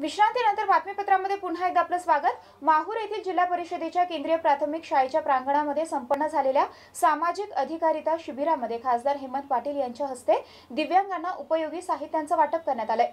विश्रांतीनंतर बातमीपत्रामध्ये पुन्हा एकदा आपलं स्वागत माहूर येथील जिल्हा परिषदेच्या केंद्रीय प्राथमिक शाळेच्या प्रांगणामध्ये संपन्न झालेल्या सामाजिक अधिकारिता शिबिरामध्ये खासदार हेमंत पाटील यांच्या हस्ते दिव्यांगांना उपयोगी साहित्यांचं वाटप करण्यात आलंय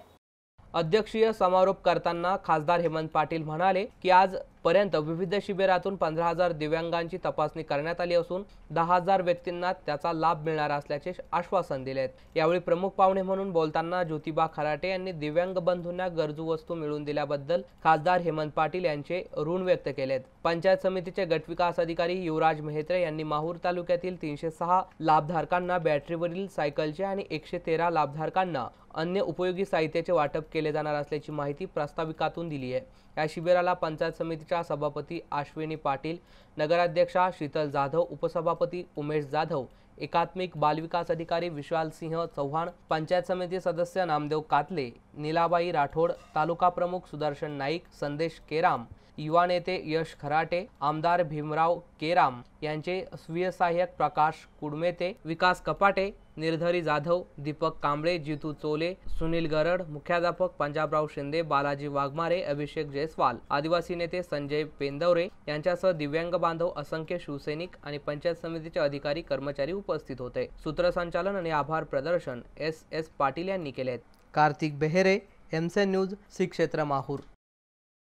अध्यक्षीय समारोप करताना खासदार हेमंत पाटील म्हणाले की आज पर्यंत विविध शिबिरातून पंधरा हजार दिव्यांगांची तपासणी करण्यात आली असून दहा हजार व्यक्तींना त्याचा लाभ मिळणार असल्याचे आश्वासन दिले आहेत यावेळी प्रमुख पाहुणे म्हणून बोलताना ज्योतिबा खराटे यांनी दिव्यांग बंधूंना गरजू वस्तू मिळवून दिल्याबद्दल खासदार हेमंत पाटील यांचे ऋण व्यक्त केले पंचायत समितीचे गटविकास अधिकारी युवराज मेहत्रे यांनी माहूर तालुक्यातील तीनशे सहा लाभधारकांना बॅटरीवरील सायकलचे आणि एकशे तेरा लाभधारकांना अन्य उपयोगी साहित्याचे वाटप केले जाणार असल्याची माहिती प्रस्ताविकातून दिली आहे या शिबिराला पंचायत समितीच्या सभापती आश्विनी पाटील नगराध्यक्षा शीतल जाधव उपसभापती उमेश जाधव एकात्मिक बालविकास अधिकारी विशाल सिंह चव्हाण पंचायत समिती सदस्य नामदेव कातले नीलाबाई राठोड तालुका प्रमुख सुदर्शन नाईक संदेश केराम युवा नेते यश खराटे आमदार भीमराव केराम यांचे स्वीय सहाय्यक प्रकाश कुडमेते विकास कपाटे निर्धरी जाधव दीपक कांबळे जितू चोले सुनील गरड मुख्याध्यापक पंजाबराव शिंदे बालाजी वाघमारे अभिषेक जयस्वाल आदिवासी नेते संजय पेंदवरे यांच्यासह दिव्यांग बांधव असंख्य शिवसैनिक आणि पंचायत समितीचे अधिकारी कर्मचारी उपस्थित होते सूत्रसंचालन आणि आभार प्रदर्शन एस एस पाटील यांनी केले कार्तिक बेहेरे एमसे न्यूज श्री क्षेत्र माहूर